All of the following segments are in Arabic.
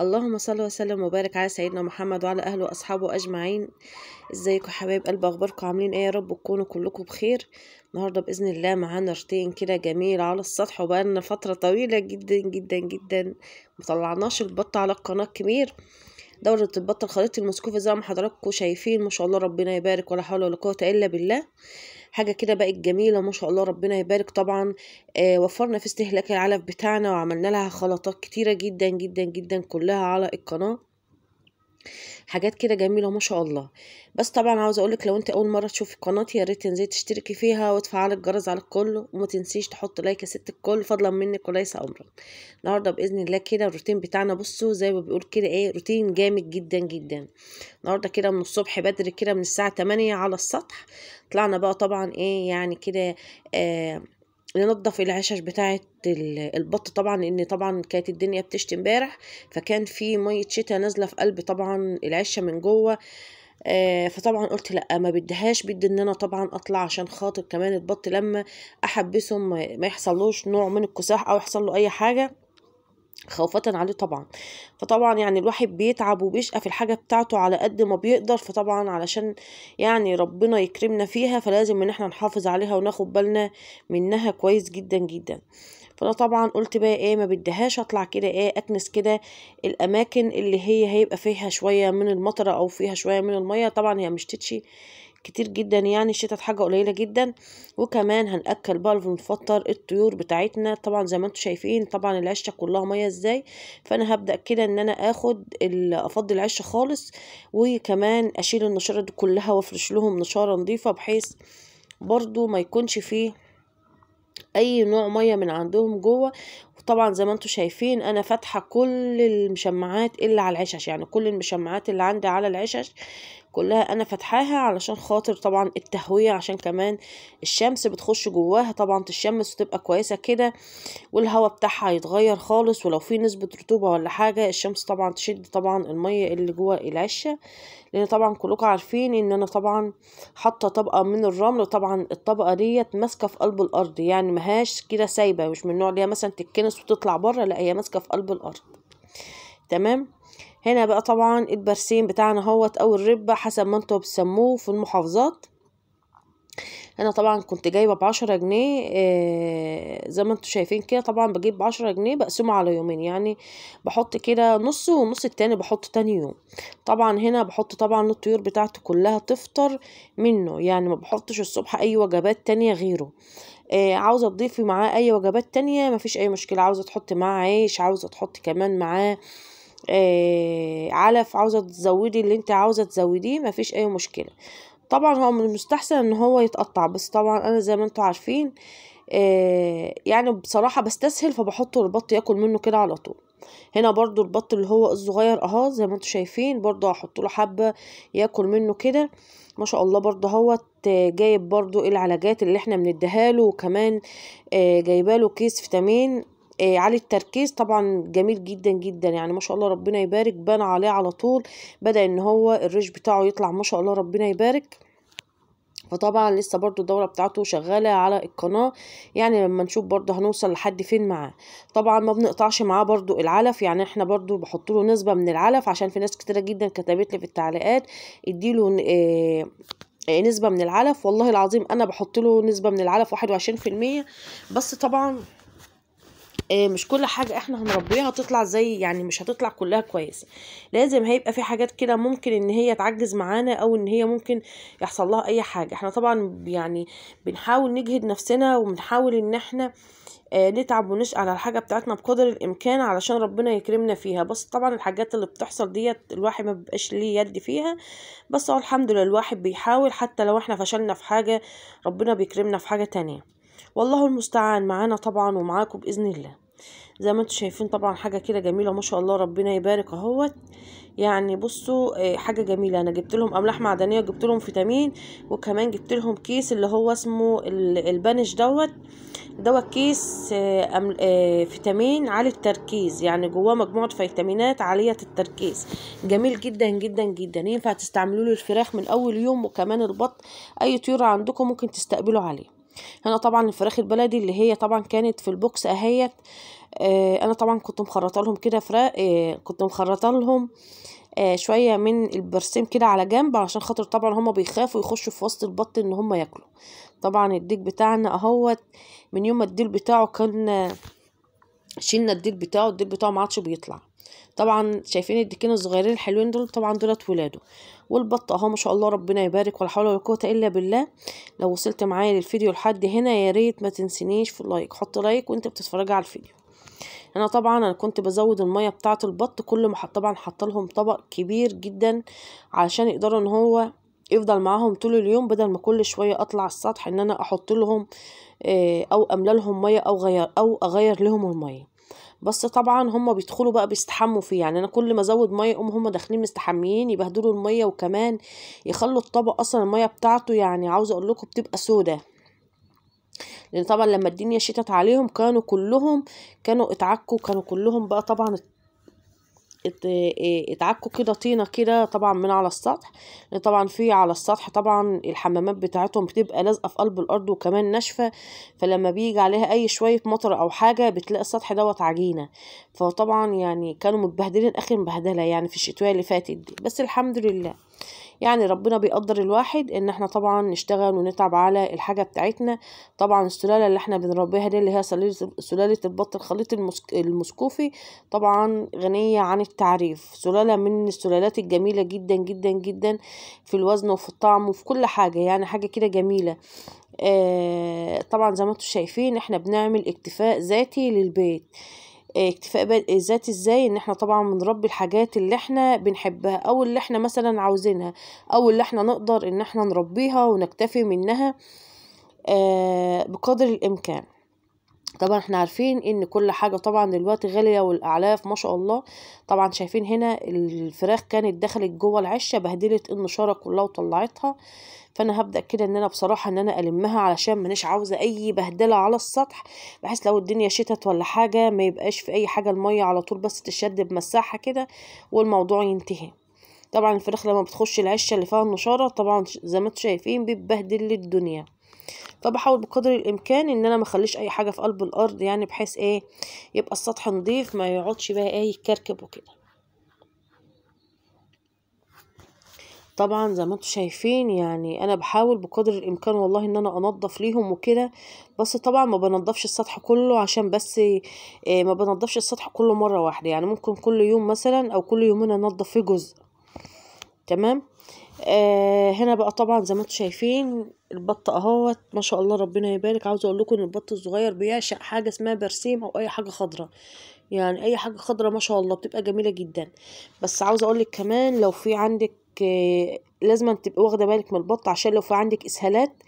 اللهم صل وسلم وبارك على سيدنا محمد وعلى اهله واصحابه اجمعين ازيكم حبايب قلب اخباركم عاملين ايه يا رب تكونوا كلكم بخير النهارده باذن الله معانا رتين كده جميل على السطح وبقالنا فتره طويله جدا جدا جدا مطلعناش البط على القناه كبير دورة البط الخليط المسكوفة زي ما حضراتكم شايفين ما شاء الله ربنا يبارك ولا حول ولا قوة إلا بالله حاجة كده بقت جميلة ما شاء الله ربنا يبارك طبعا آه، وفرنا في استهلاك العلف بتاعنا وعملنا لها خلطات كتيرة جدا جدا جدا كلها على القناة حاجات كده جميله ما شاء الله بس طبعا عاوزه اقولك لو انت اول مره تشوفي قناتي يا ريت تنزلي تشتركي فيها وتفعلي الجرس على الكل وما تنسيش تحط لايك يا ست الكل فضلا منك وليس امرا النهارده باذن الله كده الروتين بتاعنا بصوا زي ما بيقول كده ايه روتين جامد جدا جدا النهارده كده من الصبح بدري كده من الساعه 8 على السطح طلعنا بقى طبعا ايه يعني كده آه ننضف العشش بتاعة البط طبعا لان طبعا كانت الدنيا بتشتي امبارح فكان في مية شتا نازلة في قلب طبعا العشة من جوه آه، فطبعا قلت لا ما بديهاش بدي ان انا طبعا اطلع عشان خاطر كمان البط لما احبسه ما يحصلوش نوع من الكساح او يحصل له اي حاجه خوفة عليه طبعا فطبعا يعني الواحد بيتعب وبيشقى في الحاجة بتاعته على قد ما بيقدر فطبعا علشان يعني ربنا يكرمنا فيها فلازم ان احنا نحافظ عليها وناخد بالنا منها كويس جدا جدا فانا طبعا قلت بقى ايه ما بديهاش اطلع كده ايه اكنس كده الاماكن اللي هي هيبقى فيها شوية من المطرة او فيها شوية من المية طبعا هي مشتتشي كتير جدا يعني الشتاء حاجة قليلة جدا وكمان هنأكل بقى ونفطر الطيور بتاعتنا طبعا زي ما انتم شايفين طبعا العشة كلها مية ازاي فانا هبدأ كده ان انا اخد افضي العشة خالص وكمان اشيل النشارة دي كلها وافرش لهم نشارة نظيفة بحيث برضو ما يكونش فيه اي نوع ميه من عندهم جوه وطبعا زي ما انتم شايفين انا فاتحه كل المشمعات اللي على العشش يعني كل المشمعات اللي عندي على العشش كلها انا فتحاها علشان خاطر طبعا التهوية عشان كمان الشمس بتخش جواها طبعا تشمس وتبقى كويسة كده والهواء بتاعها يتغير خالص ولو في نسبة رطوبة ولا حاجة الشمس طبعا تشد طبعا المية اللي جوا العشة لان طبعا كلكم عارفين ان انا طبعا حاطة طبقة من الرمل طبعا الطبقة ديت ماسكة في قلب الارض يعني مهاش كده سايبة مش من النوع ليها مثلا تتكنس وتطلع بره لا هي ماسكة في قلب الارض تمام هنا بقى طبعا البرسيم بتاعنا هوت او الربة حسب ما انتوا بتسموه في المحافظات انا طبعا كنت جايبه بعشرة جنيه آه زي ما انتوا شايفين كده طبعا بجيب بعشرة جنيه بقسمه على يومين يعني بحط كده نص والنص التاني بحط تاني يوم طبعا هنا بحط طبعا الطيور بتاعته كلها تفطر منه يعني ما بحطش الصبح اي وجبات تانية غيره آه عاوزه تضيفي معاه اي وجبات تانية مفيش اي مشكله عاوزه تحط معاه عيش عاوزه تحط كمان معاه آه آه علف عاوزه تزودي اللي انت عاوزه تزوديه مفيش اي مشكله طبعا هو من المستحسن ان هو يتقطع بس طبعا انا زي ما انتوا عارفين آه يعني بصراحه بستسهل فبحطه البط ياكل منه كده على طول هنا برضو البط اللي هو الصغير اهو زي ما انتوا شايفين برضو هحط له حبه ياكل منه كده ما شاء الله برضو هوت آه، جايب برضو العلاجات اللي احنا بنديها له وكمان آه جايبه له كيس فيتامين آه على التركيز طبعا جميل جدا جدا يعني ما شاء الله ربنا يبارك بان عليه على طول بدأ ان هو الريش بتاعه يطلع ما شاء الله ربنا يبارك فطبعا لسه برضو الدورة بتاعته شغالة على القناة يعني لما نشوف برضو هنوصل لحد فين معاه طبعا ما بنقطعش معاه برضو العلف يعني احنا برضو بحط له نسبة من العلف عشان في ناس كتيرة جدا كتبت لي في التعليقات اديله آه،, اه نسبة من العلف والله العظيم انا بحط له نسبة من العلف واحد وعشرين في المية بس طبعا آه، مش كل حاجة احنا هنربيها هتطلع زي يعني مش هتطلع كلها كويسة لازم هيبقى في حاجات كده ممكن ان هي تعجز معانا او ان هي ممكن يحصل لها اي حاجة احنا طبعا يعني بنحاول نجهد نفسنا وبنحاول ان احنا آه، نتعب ونشقى على الحاجة بتاعتنا بقدر الامكان علشان ربنا يكرمنا فيها بس طبعا الحاجات اللي بتحصل ديت الواحد ما بيبقاش ليه يد فيها بس الحمد لله الواحد بيحاول حتى لو احنا فشلنا في حاجة ربنا بيكرمنا في حاجة تانية والله المستعان معانا طبعا ومعاكم باذن الله زي ما انتم شايفين طبعا حاجه كده جميله ما شاء الله ربنا يبارك اهوت يعني بصوا آه، حاجه جميله انا جبت لهم املاح معدنيه وجبت لهم فيتامين وكمان جبت لهم كيس اللي هو اسمه البانش دوت دوت كيس آه، آه، فيتامين عالي التركيز يعني جواه مجموعه فيتامينات عاليه التركيز جميل جدا جدا جدا ينفع له الفراخ من اول يوم وكمان البط اي طيور عندكم ممكن تستقبلوا عليه هنا طبعا الفراخ البلدي اللي هي طبعا كانت في البوكس اهيت آه انا طبعا كنت مخرطه لهم كده فراخ آه كنت مخرطه لهم آه شويه من البرسيم كده على جنب علشان خاطر طبعا هما بيخافوا يخشوا في وسط البط ان هما ياكلوا طبعا الديك بتاعنا اهوت من يوم ما الديل بتاعه كان آه، شيلنا الديل بتاعه الديل بتاعه ما عادش بيطلع طبعا شايفين الدكين الصغيرين الحلوين دول طبعا دولت ولاده والبطه اهو ما شاء الله ربنا يبارك ولا حول ولا قوه الا بالله لو وصلت معايا للفيديو لحد هنا يا ريت ما تنسينيش في اللايك حط لايك وانت بتتفرج على الفيديو انا طبعا انا كنت بزود الميه بتاعه البط كل ما طبعا حط لهم طبق كبير جدا علشان يقدروا ان هو يفضل معاهم طول اليوم بدل ما كل شويه اطلع السطح ان انا احط لهم آه، او املا لهم ميه او غير او اغير لهم الميه بس طبعا هم بيدخلوا بقى بيستحموا فيه يعني انا كل ما ازود ميه يقوم هم داخلين مستحميين يبهدلوا الميه وكمان يخلوا الطبق اصلا الميه بتاعته يعني عاوزه اقول لكم بتبقى سودة لان طبعا لما الدنيا شتت عليهم كانوا كلهم كانوا اتعكوا كانوا كلهم بقى طبعا إيه، اتعكوا كده طينه كده طبعا من على السطح طبعا في على السطح طبعا الحمامات بتاعتهم بتبقى لازقه في قلب الارض وكمان ناشفه فلما بيجي عليها اي شويه مطر او حاجه بتلاقي السطح دوت عجينه فطبعا يعني كانوا متبهدلين اخر مبهدلة يعني في الشتويه اللي فاتت دي بس الحمد لله يعني ربنا بيقدر الواحد ان احنا طبعا نشتغل ونتعب على الحاجة بتاعتنا طبعا السلالة اللي احنا بنربيها دي اللي هي سلالة البط الخليط المسك... المسكوفي طبعا غنية عن التعريف سلالة من السلالات الجميلة جدا جدا جدا في الوزن وفي الطعم وفي كل حاجة يعني حاجة كده جميلة آه طبعا زي ما انتم شايفين احنا بنعمل اكتفاء ذاتي للبيت آه، اكتفاء ذاتي ازاي ان احنا طبعا بنربي الحاجات اللي احنا بنحبها او اللي احنا مثلا عاوزينها او اللي احنا نقدر ان احنا نربيها ونكتفي منها آه، بقدر الامكان طبعا احنا عارفين ان كل حاجة طبعا دلوقتي غالية والاعلاف ما شاء الله طبعا شايفين هنا الفراخ كانت دخلت جوه العشة بهدلت النشارة كلها وطلعتها فانا هبدا كده ان انا بصراحه ان انا المها علشان مانيش عاوزه اي بهدله على السطح بحيث لو الدنيا شتت ولا حاجه ما يبقاش في اي حاجه الميه على طول بس تشد بمساحه كده والموضوع ينتهي طبعا الفراخ لما بتخش العشه اللي فيها النشاره طبعا زي ما انتم شايفين بتبهدل الدنيا فبحاول بقدر الامكان ان انا ما اخليش اي حاجه في قلب الارض يعني بحيث ايه يبقى السطح نضيف ما يقعدش بقى ايه يتكركب وكده طبعا زي ما انتم شايفين يعني انا بحاول بقدر الامكان والله ان انا انضف ليهم وكده بس طبعا ما بنضفش السطح كله عشان بس آه، ما بنضفش السطح كله مره واحده يعني ممكن كل يوم مثلا او كل يومين انضف فيه جزء تمام آه هنا بقى طبعا زي ما انتم شايفين البط اهوت ما شاء الله ربنا يبارك عاوزه اقول لكم ان البط الصغير بيعشق حاجه اسمها برسيم او اي حاجه خضراء يعني اي حاجة خضرة ما شاء الله بتبقى جميلة جدا بس عاوزة اقولك كمان لو في عندك آه، لازم تبقى واخدة بالك من البط عشان لو في عندك اسهالات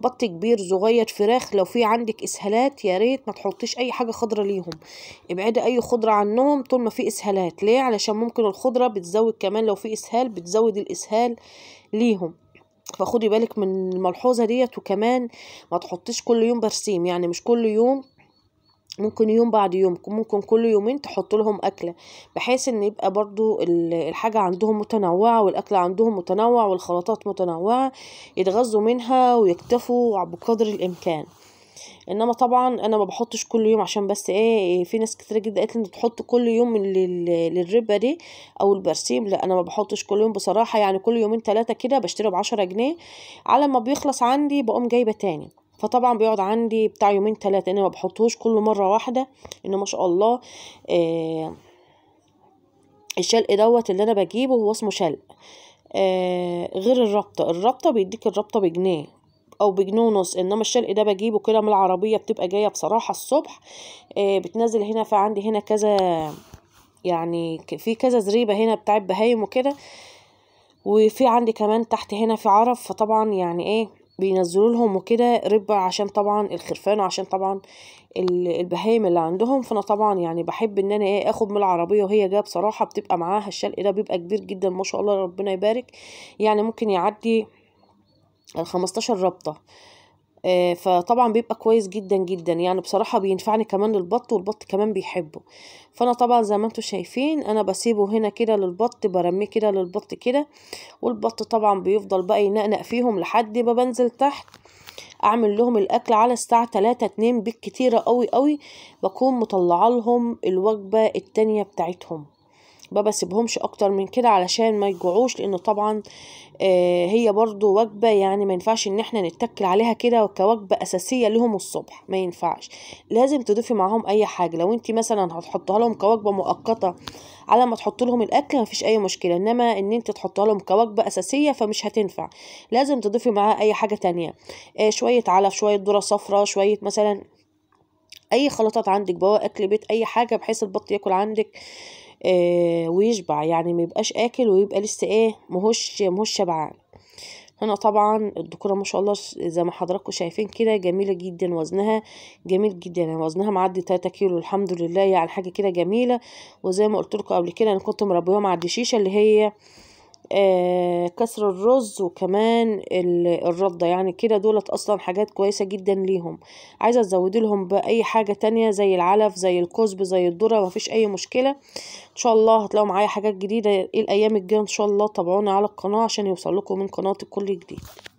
بط كبير صغير فراخ لو في عندك اسهالات يا ريت ما تحطيش اي حاجه خضره ليهم ابعدي اي خضره عنهم طول ما في اسهالات ليه علشان ممكن الخضره بتزود كمان لو في اسهال بتزود الاسهال ليهم فخدي بالك من الملحوظه ديت وكمان ما تحطيش كل يوم برسيم يعني مش كل يوم ممكن يوم بعد يوم ممكن كل يومين تحط لهم اكله بحيث ان يبقى برضو الحاجه عندهم متنوعه والاكل عندهم متنوع والخلطات متنوعه يتغذوا منها ويكتفوا بقدر الامكان انما طبعا انا ما بحطش كل يوم عشان بس ايه, إيه، في ناس كتير جدا قالت ان تحط كل يوم للربا دي او البرسيم لا انا ما بحطش كل يوم بصراحه يعني كل يومين ثلاثه كده ب 10 جنيه على ما بيخلص عندي بقوم جايبه تاني فطبعا بيقعد عندي بتاع يومين ثلاثه انا ما بحطهوش كله مره واحده انه ما شاء الله آه الشلق دوت اللي انا بجيبه هو اسمه شلق آه غير الرابطه الرابطه بيديك الرابطه بجنيه او بجنيه ونص انما الشلق ده بجيبه كده من العربيه بتبقى جايه بصراحه الصبح آه بتنزل هنا فعندي هنا كذا يعني في كذا زريبه هنا بتاعت بهايم وكده وفي عندي كمان تحت هنا في عرف فطبعا يعني ايه بينزلوا لهم وكده ربا عشان طبعا الخرفان وعشان طبعا البهايم اللي عندهم فانا طبعا يعني بحب ان انا ايه اخد من العربيه وهي جايه بصراحه بتبقى معاها الشلق ده بيبقى كبير جدا ما شاء الله ربنا يبارك يعني ممكن يعدي الخمستاشر رابطه آه، فطبعا بيبقى كويس جدا جدا يعني بصراحة بينفعني كمان للبط والبط كمان بيحبه فانا طبعا زي ما انتم شايفين انا بسيبه هنا كده للبط برميه كده للبط كده والبط طبعا بيفضل بقى ينقنق فيهم لحد ما بنزل تحت اعمل لهم الاكل على الساعة 3 2 بالكتيرة قوي قوي بكون مطلعه لهم الوجبة التانية بتاعتهم ما بسيبهمش اكتر من كده علشان ما يجوعوش لان طبعا آه، هي برضو وجبة يعني ما ينفعش ان احنا نتكل عليها كده كوجبة اساسية لهم الصبح ما ينفعش لازم تضيفي معاهم اي حاجة لو انت مثلا هتحطها لهم كوجبة مؤقتة على ما تحط لهم الاكل مفيش اي مشكلة انما ان انت تحطها لهم كوجبة اساسية فمش هتنفع لازم تضيفي معاها اي حاجة تانية آه، شوية علف شوية ذرة صفراء شوية مثلا اي خلطات عندك بواء اكل بيت اي حاجه بحيث البط ياكل عندك آه، ويشبع يعني ما يبقاش اكل ويبقى لسه ايه مهوش مهوش شبعان هنا طبعا الدكوره ما شاء الله زي ما حضراتكم شايفين كده جميله جدا وزنها جميل جدا يعني وزنها معدي 3 كيلو الحمد لله يعني حاجه كده جميله وزي ما قلت لكم قبل كده انا كنت مربيهم على الدشيشه اللي هي آه، كسر الرز وكمان الردة يعني كده دولت اصلا حاجات كويسة جدا ليهم عايزة تزود لهم باي حاجة تانية زي العلف زي الكزب زي الذرة مفيش اي مشكلة ان شاء الله هتلاقوا معايا حاجات جديدة الايام الجاية ان شاء الله تابعونا على القناة عشان يوصل لكم من قناتي كل جديد